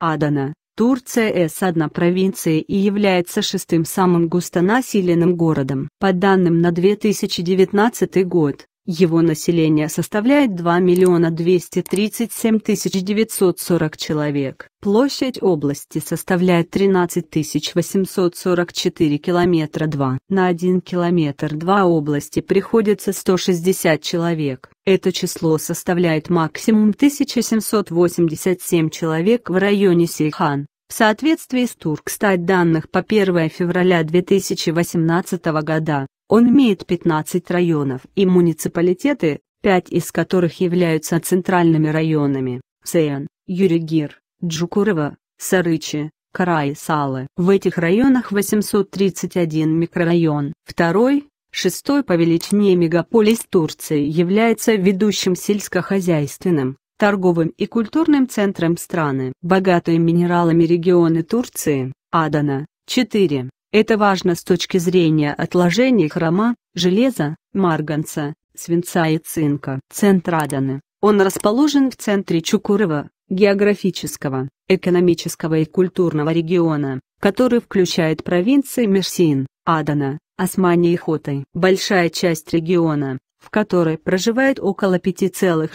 Адана, Турция с одна провинция и является шестым самым густонаселенным городом. По данным на 2019 год, его население составляет 2 миллиона 237 тысяч 940 человек. Площадь области составляет 13 тысяч 844 километра 2. На 1 километр 2 области приходится 160 человек. Это число составляет максимум 1787 человек в районе Сейхан. В соответствии с Туркстат данных по 1 февраля 2018 года, он имеет 15 районов и муниципалитеты, 5 из которых являются центральными районами – Сеян, Юригир, Джукурова, Сарычи, Кара Салы. В этих районах 831 микрорайон. Второй, шестой по величине мегаполис Турции является ведущим сельскохозяйственным, торговым и культурным центром страны. Богатые минералами регионы Турции, Адана, 4. Это важно с точки зрения отложений хрома, железа, марганца, свинца и цинка. Центр Аданы. Он расположен в центре Чукурова, географического, экономического и культурного региона, который включает провинции Мерсин, Адана, Османия и Хотай. Большая часть региона, в которой проживает около 5,62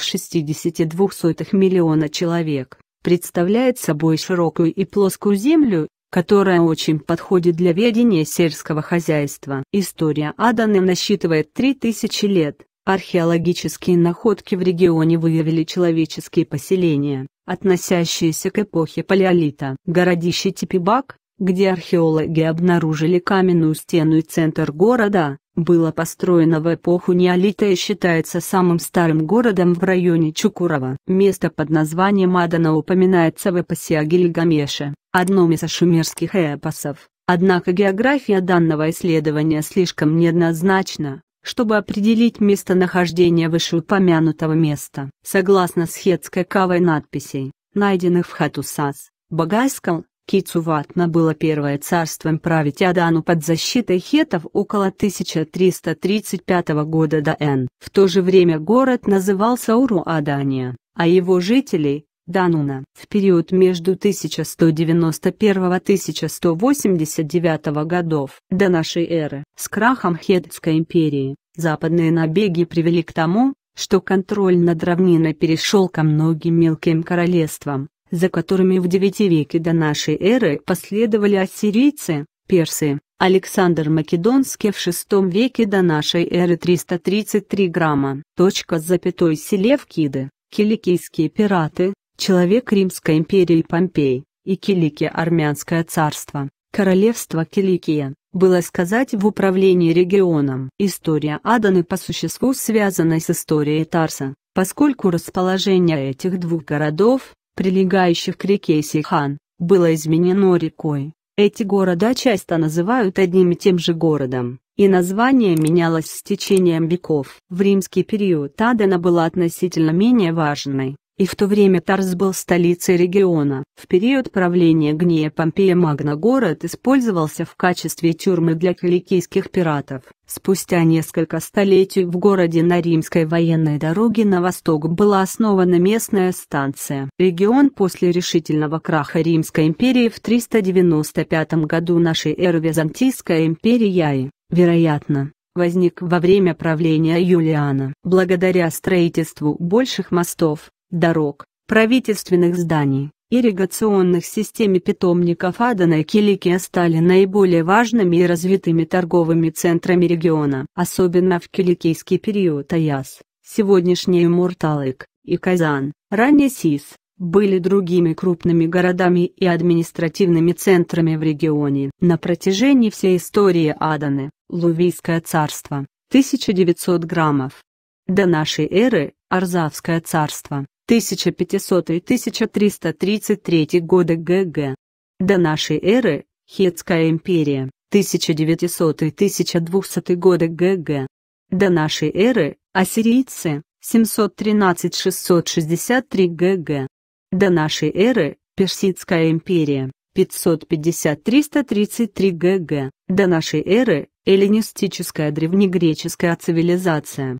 миллиона человек, представляет собой широкую и плоскую землю, которая очень подходит для ведения сельского хозяйства. История Аданы насчитывает 3000 лет. Археологические находки в регионе выявили человеческие поселения, относящиеся к эпохе Палеолита. Городище Типибак, где археологи обнаружили каменную стену и центр города, было построено в эпоху неолита и считается самым старым городом в районе Чукурова. Место под названием Адана упоминается в эпосе о Гильгамеше одном из ашумерских эпосов. Однако география данного исследования слишком неоднозначна, чтобы определить местонахождение вышеупомянутого места. Согласно схетской кавой надписей, найденных в Хатусас, Багайскал, Кицуватна было первое царством править Адану под защитой хетов около 1335 года до Н. В то же время город назывался Уру-Адания, а его жителей, Дануна. В период между 1191-1189 годов до нашей эры с крахом Хеттской империи, западные набеги привели к тому, что контроль над равниной перешел ко многим мелким королевствам, за которыми в IX веке до нашей эры последовали ассирийцы, персы, Александр Македонский в VI веке до нашей эры 333 грамма. Точка с запятой Селевкиды, киликийские пираты, человек Римской империи Помпей и Киликия Армянское царство, королевство Киликия, было сказать в управлении регионом. История Аданы по существу связана с историей Тарса, поскольку расположение этих двух городов, прилегающих к реке Сихан, было изменено рекой. Эти города часто называют одним и тем же городом, и название менялось с течением веков. В римский период Адана была относительно менее важной, и в то время Тарс был столицей региона. В период правления Гния Помпея Магна город использовался в качестве тюрьмы для каликийских пиратов. Спустя несколько столетий в городе на римской военной дороге на восток была основана местная станция. Регион после решительного краха Римской империи в 395 году нашей эры Византийская империя и, вероятно, возник во время правления Юлиана. Благодаря строительству больших мостов, дорог, правительственных зданий, ирригационных систем и питомников Адана и Киликия стали наиболее важными и развитыми торговыми центрами региона. Особенно в киликийский период Аяс, сегодняшний Мурталык, и Казан, ранее Сис, были другими крупными городами и административными центрами в регионе. На протяжении всей истории Аданы, Лувийское царство, 1900 граммов. До нашей эры, Арзавское царство, 1500-1333 годы г.г. До нашей эры Хетская империя 1900-1200 годы г.г. До нашей эры ассирийцы 713-663 г.г. До нашей эры Персидская империя 550-333 г.г. До нашей эры эллинистическая древнегреческая цивилизация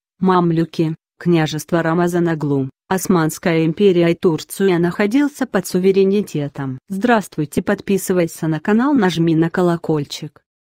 Мамлюки, княжество Рамазанаглу, Османская империя и Турция находился под суверенитетом. Здравствуйте, подписывайся на канал, нажми на колокольчик.